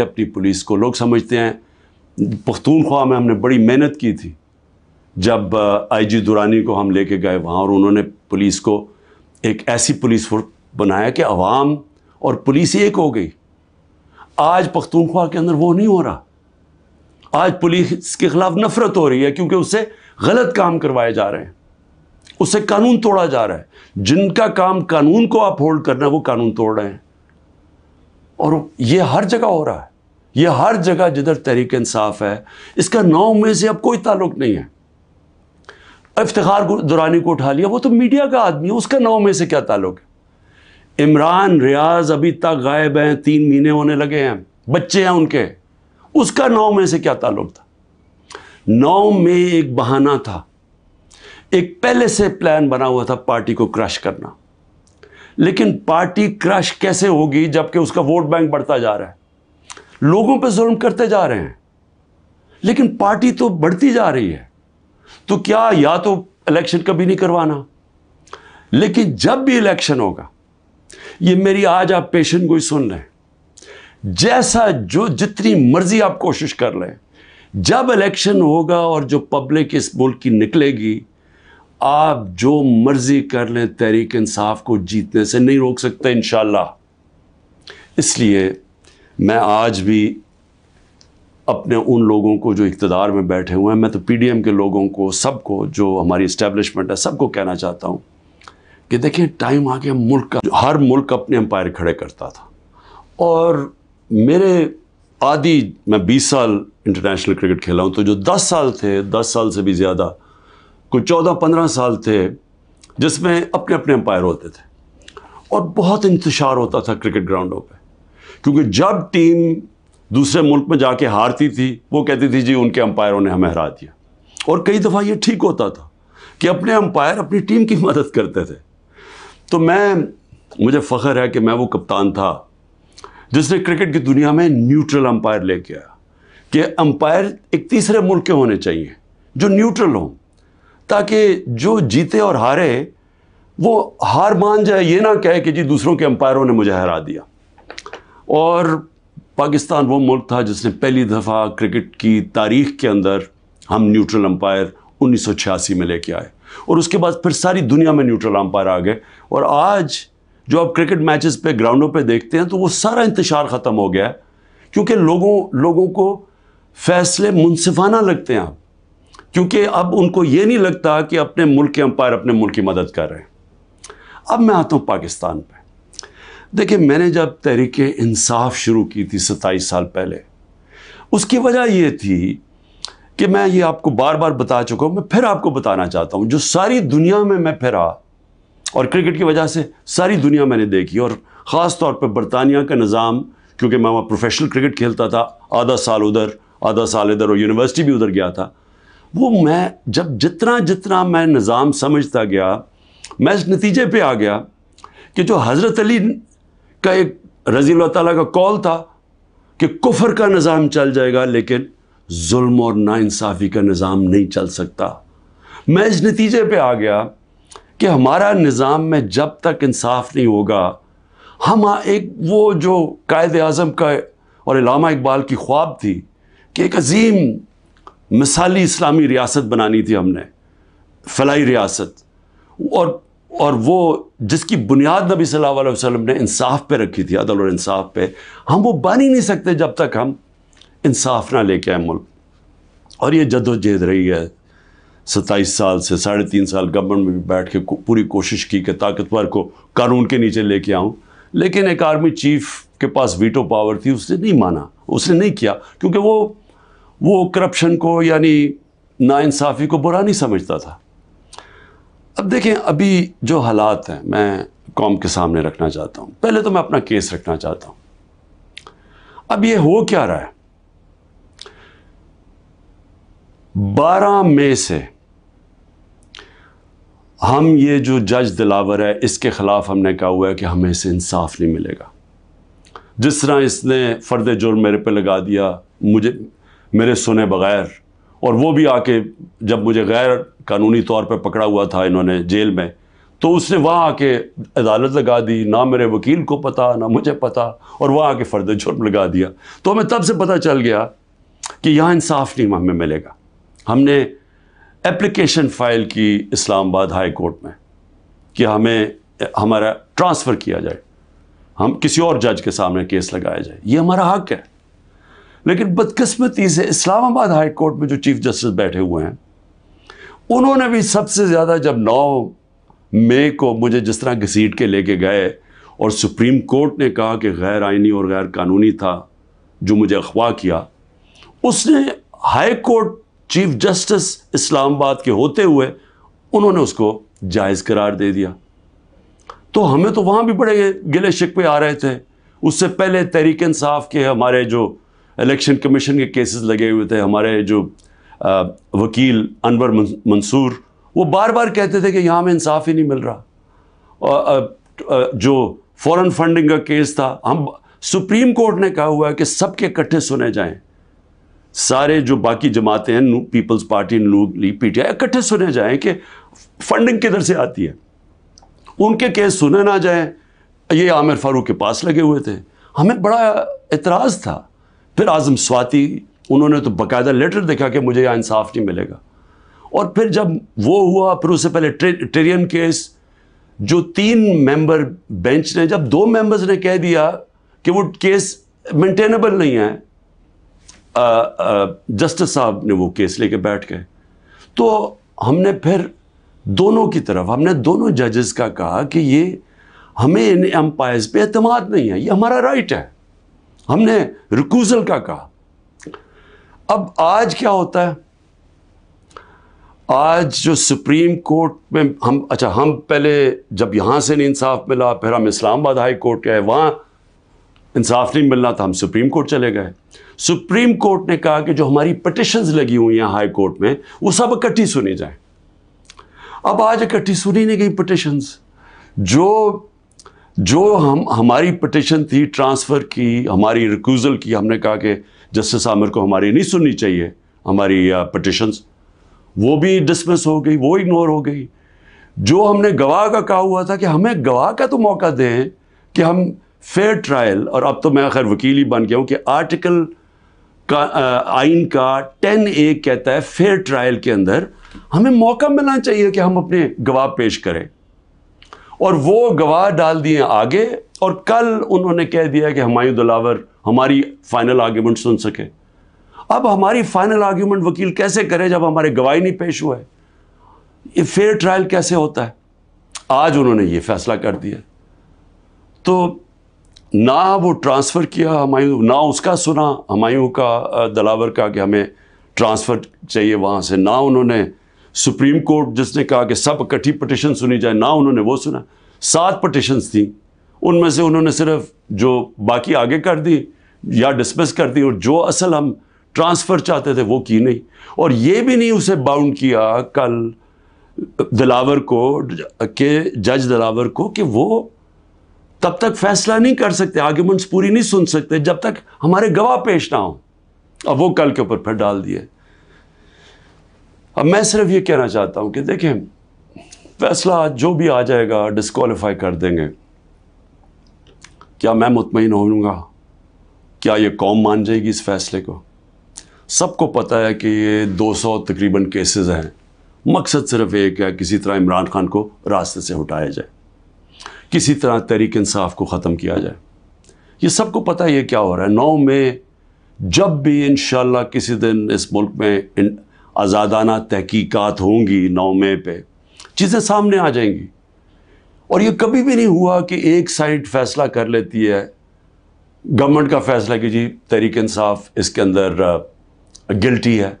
अपनी पुलिस को लोग समझते हैं पख्तूनख्वा में हमने बड़ी मेहनत की थी जब आईजी दुरानी को हम लेके गए वहाँ और उन्होंने पुलिस को एक ऐसी पुलिस फोर्स बनाया कि अवाम और पुलिस एक हो गई आज पख्तूनख्वा के अंदर वो नहीं हो रहा आज पुलिस के ख़िलाफ़ नफ़रत हो रही है क्योंकि उससे गलत काम करवाए जा रहे हैं उससे कानून तोड़ा जा रहा है जिनका काम कानून को आप होल्ड करना वो कानून तोड़ रहे हैं और ये हर जगह हो रहा है ये हर जगह जिधर तहरीक इंसाफ है इसका नौ में से अब कोई ताल्लुक नहीं है इफ्तार दुरानी को उठा लिया वो तो मीडिया का आदमी है उसका नौ में से क्या ताल्लुक है इमरान रियाज अभी तक गायब हैं तीन महीने होने लगे हैं बच्चे हैं उनके उसका नौ में से क्या ताल्लुक था नौ में एक बहाना था एक पहले से प्लान बना हुआ था पार्टी को क्रश करना लेकिन पार्टी क्रश कैसे होगी जबकि उसका वोट बैंक बढ़ता जा रहा है लोगों पर जुल्म करते जा रहे हैं लेकिन पार्टी तो बढ़ती जा रही है तो क्या या तो इलेक्शन कभी नहीं करवाना लेकिन जब भी इलेक्शन होगा ये मेरी आज आप पेशेंट को ही सुन रहे हैं जैसा जो जितनी मर्जी आप कोशिश कर लें जब इलेक्शन होगा और जो पब्लिक इस मुल्क की निकलेगी आप जो मर्जी कर लें तहरीक इंसाफ को जीतने से नहीं रोक सकते इन इसलिए मैं आज भी अपने उन लोगों को जो इकतदार में बैठे हुए हैं मैं तो पी डी एम के लोगों को सबको जो हमारी इस्टेब्लिशमेंट है सबको कहना चाहता हूँ कि देखिए टाइम आ गया मुल्क का हर मुल्क अपने एम्पायर खड़े करता था और मेरे आदि मैं बीस साल इंटरनेशनल क्रिकेट खेला हूँ तो जो दस साल थे दस साल से भी ज़्यादा कोई चौदह पंद्रह साल थे जिसमें अपने अपने अंपायर होते थे और बहुत इंतजार होता था क्रिकेट ग्राउंडों पे क्योंकि जब टीम दूसरे मुल्क में जाके हारती थी वो कहती थी जी उनके अंपायरों ने हमें हरा दिया और कई दफ़ा ये ठीक होता था कि अपने अंपायर अपनी टीम की मदद करते थे तो मैं मुझे फ़ख्र है कि मैं वो कप्तान था जिसने क्रिकेट की दुनिया में न्यूट्रल अंपायर लेके आया कि अंपायर एक तीसरे मुल्क के होने चाहिए जो न्यूट्रल हों ताकि जो जीते और हारे वो हार मान जाए ये ना कहे कि जी दूसरों के अंपायरों ने मुझे हरा दिया और पाकिस्तान वो मुल्क था जिसने पहली दफ़ा क्रिकेट की तारीख के अंदर हम न्यूट्रल अंपायर 1986 में लेके आए और उसके बाद फिर सारी दुनिया में न्यूट्रल अंपायर आ गए और आज जो आप क्रिकेट मैचेस पे ग्राउंडों पे देखते हैं तो वो सारा इंतशार ख़त्म हो गया क्योंकि लोगों लोगों को फैसले मुनसिफाना लगते हैं आप क्योंकि अब उनको ये नहीं लगता कि अपने मुल्क के अंपायर अपने मुल्क की मदद कर रहे हैं अब मैं आता हूँ पाकिस्तान पर देखिए मैंने जब तहरीक इंसाफ शुरू की थी सत्ताईस साल पहले उसकी वजह ये थी कि मैं ये आपको बार बार बता चुका हूँ मैं फिर आपको बताना चाहता हूँ जो सारी दुनिया में मैं फिरा और क्रिकेट की वजह से सारी दुनिया मैंने देखी और ख़ास तौर पर बरतानिया का निज़ाम क्योंकि मैं वहाँ प्रोफेशनल क्रिकेट खेलता था आधा साल उधर आधा साल इधर और यूनिवर्सिटी भी उधर गया था वो मैं जब जितना जितना मैं निज़ाम समझता गया मैं इस नतीजे पे आ गया कि जो हज़रत अली का एक रज़ी ताली का कॉल था कि कुफर का निज़ाम चल जाएगा लेकिन जुल्म और नाानसाफ़ी का निज़ाम नहीं चल सकता मैं इस नतीजे पे आ गया कि हमारा निज़ाम में जब तक इंसाफ नहीं होगा हम एक वो जो कायद अज़म का और इलामा इकबाल की ख्वाब थी कि एक अजीम मिसाली इस्लामी रियासत बनानी थी हमने फलाई रियासत और और वो जिसकी बुनियाद नबी सल्लल्लाहु अलैहि वसल्लम ने इंसाफ पे रखी थी अदल और इंसाफ पे हम वो बन ही नहीं सकते जब तक हम इंसाफ ना लेके आए मुल्क और ये जदोजहद रही है सत्ताईस साल से साढ़े तीन साल गवर्नमेंट में भी बैठ के पूरी कोशिश की कि ताकतवर को कानून के नीचे लेके आऊँ लेकिन एक आर्मी चीफ के पास वीटो पावर थी उसने नहीं माना उसने नहीं किया क्योंकि वो वो करप्शन को यानी नाइंसाफ़ी को बुरा नहीं समझता था अब देखें अभी जो हालात हैं मैं कौम के सामने रखना चाहता हूँ पहले तो मैं अपना केस रखना चाहता हूँ अब ये हो क्या रहा है बारह मई से हम ये जो जज दिलावर है इसके ख़िलाफ़ हमने कहा हुआ है कि हमें इसे इंसाफ नहीं मिलेगा जिस तरह इसने फ़र्द जुर्म मेरे पे लगा दिया मुझे मेरे सुने बगैर और वो भी आके जब मुझे गैर कानूनी तौर पर पकड़ा हुआ था इन्होंने जेल में तो उसने वहाँ आके अदालत लगा दी ना मेरे वकील को पता ना मुझे पता और वहाँ आके फर्द जुर्म लगा दिया तो हमें तब से पता चल गया कि यहाँ इंसाफ नहीं हमें मिलेगा हमने एप्लीकेशन फाइल की इस्लामाबाद हाई कोर्ट में कि हमें हमारा ट्रांसफ़र किया जाए हम किसी और जज के सामने केस लगाया जाए ये हमारा हक है लेकिन बदकस्मती से इस्लामाबाद हाई कोर्ट में जो चीफ जस्टिस बैठे हुए हैं उन्होंने भी सबसे ज़्यादा जब नौ मई को मुझे जिस तरह घसीट के लेके गए और सुप्रीम कोर्ट ने कहा कि गैर आइनी और गैर कानूनी था जो मुझे अखवा किया उसने high court chief justice Islamabad के होते हुए उन्होंने उसको जायज़ करार दे दिया तो हमें तो वहाँ भी बड़े गिले पे आ रहे थे उससे पहले तहरीक इंसाफ के हमारे जो इलेक्शन कमीशन के केसेस लगे हुए थे हमारे जो आ, वकील अनवर मंसूर वो बार बार कहते थे कि यहाँ में इंसाफ ही नहीं मिल रहा और जो फॉरेन फंडिंग का केस था हम सुप्रीम कोर्ट ने कहा हुआ है कि सबके इकट्ठे सुने जाएं सारे जो बाकी जमाते हैं people's party P T PTI इकट्ठे सुने जाएं कि फंडिंग किधर से आती है उनके केस सुने ना जाएं ये आमिर फारूक के पास लगे हुए थे हमें बड़ा एतराज़ था फिर आज़म स्वाति उन्होंने तो बाकायदा लेटर देखा कि मुझे यहाँ इंसाफ नहीं मिलेगा और फिर जब वो हुआ फिर उससे पहले ट्रेरियन केस जो तीन मेंबर बेंच ने जब दो मेंबर्स ने कह दिया कि वो केस मेंटेनेबल नहीं है जस्टिस साहब ने वो केस लेके बैठ गए तो हमने फिर दोनों की तरफ हमने दोनों जजेस का कहा कि ये हमें इन एम्पायर्स पे अतमाद नहीं है ये हमारा राइट है हमने रिकूजल का कहा अब आज क्या होता है आज जो सुप्रीम कोर्ट में हम अच्छा हम पहले जब यहां से नहीं इंसाफ मिला फिर हम इस्लामाबाद हाई कोर्ट गए वहां इंसाफ नहीं मिलना था हम सुप्रीम कोर्ट चले गए सुप्रीम कोर्ट ने कहा कि जो हमारी पटिशंस लगी हुई हैं हाई कोर्ट में वो सब इकट्ठी सुनी जाए अब आज इकट्ठी सुनी नहीं गई पटिशन जो जो हम हमारी पटिशन थी ट्रांसफ़र की हमारी रिक्यूज़ल की हमने कहा कि जस्टिस आमिर को हमारी नहीं सुननी चाहिए हमारी पटिशन्स वो भी डिसमिस हो गई वो इग्नोर हो गई जो हमने गवाह का कहा हुआ था कि हमें गवाह का तो मौका दें कि हम फेयर ट्रायल और अब तो मैं खैर वकील ही बन गया हूँ कि आर्टिकल का आइन का टेन ए कहता है फेयर ट्रायल के अंदर हमें मौका मिलना चाहिए कि हम अपने गवाह पेश करें और वो गवाह डाल दिए आगे और कल उन्होंने कह दिया कि हमायूं दिलावर हमारी फाइनल आर्ग्यूमेंट सुन सके अब हमारी फाइनल आर्ग्यूमेंट वकील कैसे करे जब हमारे गवाही नहीं पेश हुआ है ये फेयर ट्रायल कैसे होता है आज उन्होंने ये फैसला कर दिया तो ना वो ट्रांसफ़र किया हमायूं ना उसका सुना हमायूं का दलावर का कि हमें ट्रांसफ़र चाहिए वहाँ से ना उन्होंने सुप्रीम कोर्ट जिसने कहा कि सब इकट्ठी पटिशन सुनी जाए ना उन्होंने वो सुना सात पटिशन्स थी उनमें से उन्होंने सिर्फ जो बाकी आगे कर दी या डिसमिस कर दी और जो असल हम ट्रांसफ़र चाहते थे वो की नहीं और ये भी नहीं उसे बाउंड किया कल दिलावर को के जज दिलावर को कि वो तब तक फैसला नहीं कर सकते आर्ग्यूमेंट्स पूरी नहीं सुन सकते जब तक हमारे गवाह पेश ना हो अब वो कल के ऊपर फिर डाल दिए अब मैं सिर्फ ये कहना चाहता हूँ कि देखें फैसला जो भी आ जाएगा डिसकॉलीफाई कर देंगे क्या मैं मुतमिन होऊंगा क्या ये कौम मान जाएगी इस फैसले को सबको पता है कि ये 200 तकरीबन केसेस हैं मकसद सिर्फ एक है किसी तरह इमरान खान को रास्ते से हटाया जाए किसी तरह तहरीक इंसाफ को ख़त्म किया जाए ये सबको पता है ये क्या हो रहा है नौ में जब भी इन किसी दिन इस मुल्क में आज़ादाना तहकीकात होंगी नौमे पे चीज़ें सामने आ जाएंगी और ये कभी भी नहीं हुआ कि एक साइड फैसला कर लेती है गवर्नमेंट का फैसला कि जी तरीक इंसाफ इसके अंदर गिल्टी है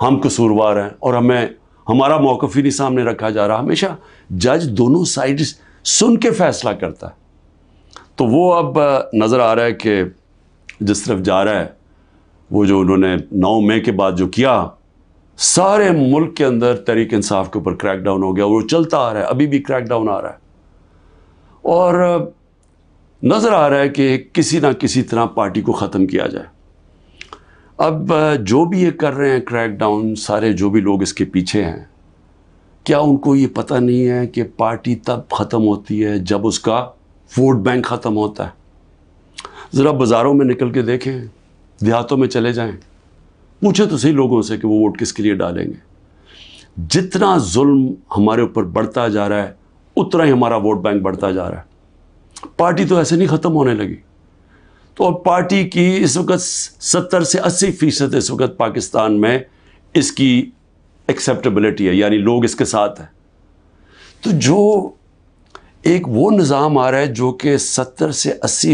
हम कसूरवार हैं और हमें हमारा मौक़ ही नहीं सामने रखा जा रहा हमेशा जज दोनों साइड सुन के फैसला करता है तो वो अब नज़र आ रहा है कि जिस तरफ जा रहा है वो जो उन्होंने नौ मई के बाद जो किया सारे मुल्क के अंदर तहरीक इंसाफ के ऊपर क्रैकडाउन हो गया वो चलता आ रहा है अभी भी क्रैकडाउन आ रहा है और नज़र आ रहा है कि किसी ना किसी तरह पार्टी को ख़त्म किया जाए अब जो भी ये कर रहे हैं क्रैकडाउन सारे जो भी लोग इसके पीछे हैं क्या उनको ये पता नहीं है कि पार्टी तब ख़त्म होती है जब उसका वोट बैंक ख़त्म होता है ज़रा बाज़ारों में निकल के देखें देहातों में चले जाएँ पूछे तो सही लोगों से कि वो वोट किसके लिए डालेंगे जितना जुल्म हमारे ऊपर बढ़ता जा रहा है उतना ही हमारा वोट बैंक बढ़ता जा रहा है पार्टी तो ऐसे नहीं ख़त्म होने लगी तो अब पार्टी की इस वक्त सत्तर से अस्सी फ़ीसद इस वक्त पाकिस्तान में इसकी एक्सेप्टेबिलिटी है यानी लोग इसके साथ हैं तो जो एक वो निज़ाम आ रहा है जो कि सत्तर से अस्सी